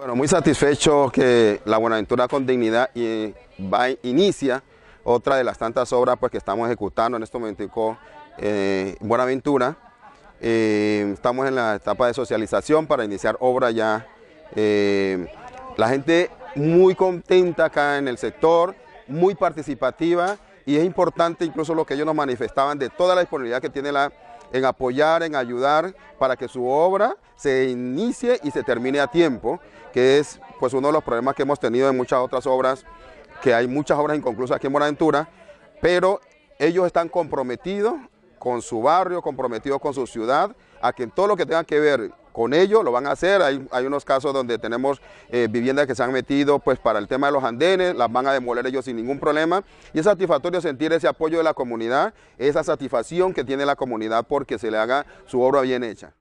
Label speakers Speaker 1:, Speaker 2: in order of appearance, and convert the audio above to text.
Speaker 1: Bueno, muy satisfecho que la Buenaventura con Dignidad y va, inicia otra de las tantas obras pues, que estamos ejecutando en este momento con eh, Buenaventura. Eh, estamos en la etapa de socialización para iniciar obra ya. Eh, la gente muy contenta acá en el sector, muy participativa y es importante incluso lo que ellos nos manifestaban de toda la disponibilidad que tiene la en apoyar, en ayudar para que su obra se inicie y se termine a tiempo, que es pues uno de los problemas que hemos tenido en muchas otras obras, que hay muchas obras inconclusas aquí en Buenaventura, pero ellos están comprometidos con su barrio, comprometidos con su ciudad, a que todo lo que tenga que ver con ello lo van a hacer. Hay, unos casos donde tenemos eh, viviendas que se han metido pues para el tema de los andenes, las van a demoler ellos sin ningún problema. Y es satisfactorio sentir ese apoyo de la comunidad, esa satisfacción que tiene la comunidad porque se le haga su obra bien hecha.